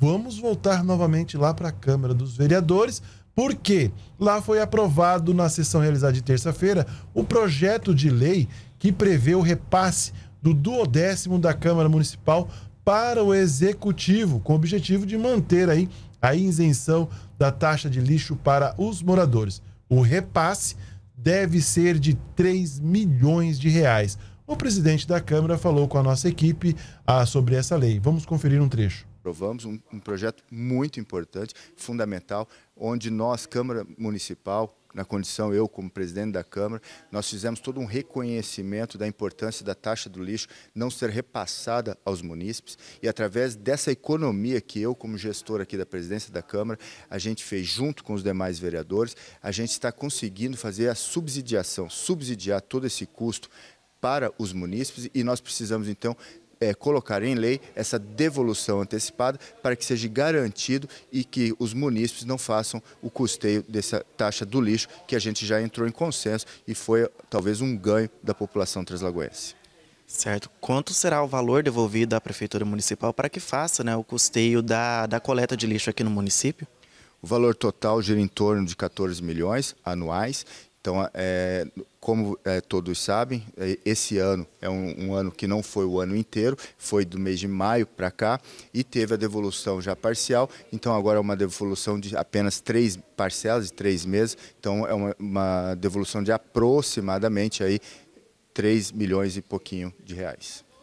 vamos voltar novamente lá para a Câmara dos Vereadores, porque lá foi aprovado na sessão realizada de terça-feira o projeto de lei que prevê o repasse do duodécimo da Câmara Municipal para o Executivo, com o objetivo de manter aí a isenção da taxa de lixo para os moradores. O repasse deve ser de 3 milhões de reais. O presidente da Câmara falou com a nossa equipe ah, sobre essa lei. Vamos conferir um trecho aprovamos um, um projeto muito importante, fundamental, onde nós, Câmara Municipal, na condição eu como presidente da Câmara, nós fizemos todo um reconhecimento da importância da taxa do lixo não ser repassada aos munícipes e através dessa economia que eu como gestor aqui da presidência da Câmara, a gente fez junto com os demais vereadores, a gente está conseguindo fazer a subsidiação, subsidiar todo esse custo para os munícipes e nós precisamos então é, colocar em lei essa devolução antecipada para que seja garantido e que os munícipes não façam o custeio dessa taxa do lixo, que a gente já entrou em consenso e foi talvez um ganho da população translagoense. Certo. Quanto será o valor devolvido à Prefeitura Municipal para que faça né, o custeio da, da coleta de lixo aqui no município? O valor total gira em torno de 14 milhões anuais então, é, como é, todos sabem, é, esse ano é um, um, ano que não foi o ano inteiro, foi do mês de maio para cá e teve a devolução já parcial. Então, agora é uma devolução de apenas três parcelas de três meses. Então, é uma, uma devolução de aproximadamente aí 3 milhões e pouquinho de reais.